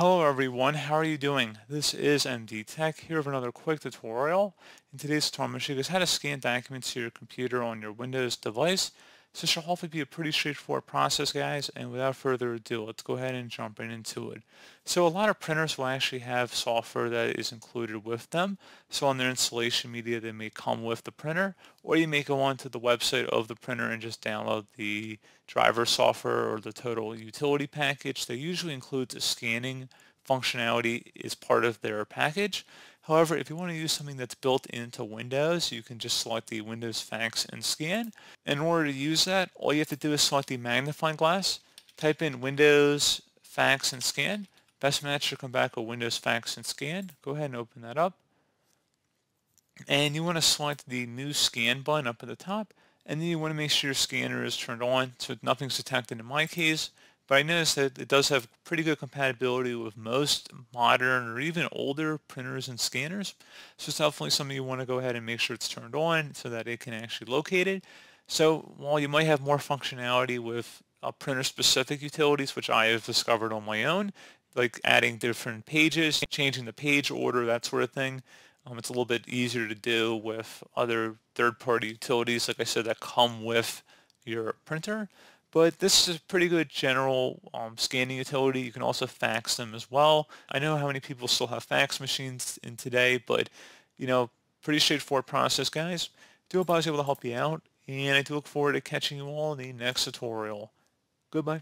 Hello everyone, how are you doing? This is MD Tech here with another quick tutorial. In today's tutorial, I'm going to show you how to scan documents to your computer on your Windows device. So this should hopefully be a pretty straightforward process, guys, and without further ado, let's go ahead and jump right into it. So a lot of printers will actually have software that is included with them. So on their installation media, they may come with the printer, or you may go onto the website of the printer and just download the driver software or the total utility package. They usually includes a scanning functionality is part of their package. However, if you want to use something that's built into Windows, you can just select the Windows Fax and Scan. In order to use that, all you have to do is select the magnifying glass, type in Windows Fax and Scan. Best match should come back with Windows Fax and Scan. Go ahead and open that up. And you want to select the new scan button up at the top, and then you want to make sure your scanner is turned on so nothing's detected in my case. But I noticed that it does have pretty good compatibility with most modern or even older printers and scanners. So it's definitely something you want to go ahead and make sure it's turned on so that it can actually locate it. So while you might have more functionality with uh, printer-specific utilities, which I have discovered on my own, like adding different pages, changing the page order, that sort of thing, um, it's a little bit easier to do with other third-party utilities, like I said, that come with your printer. But this is a pretty good general um, scanning utility. You can also fax them as well. I know how many people still have fax machines in today, but you know, pretty straightforward process, guys. Do hope I was able to help you out, and I do look forward to catching you all in the next tutorial. Goodbye.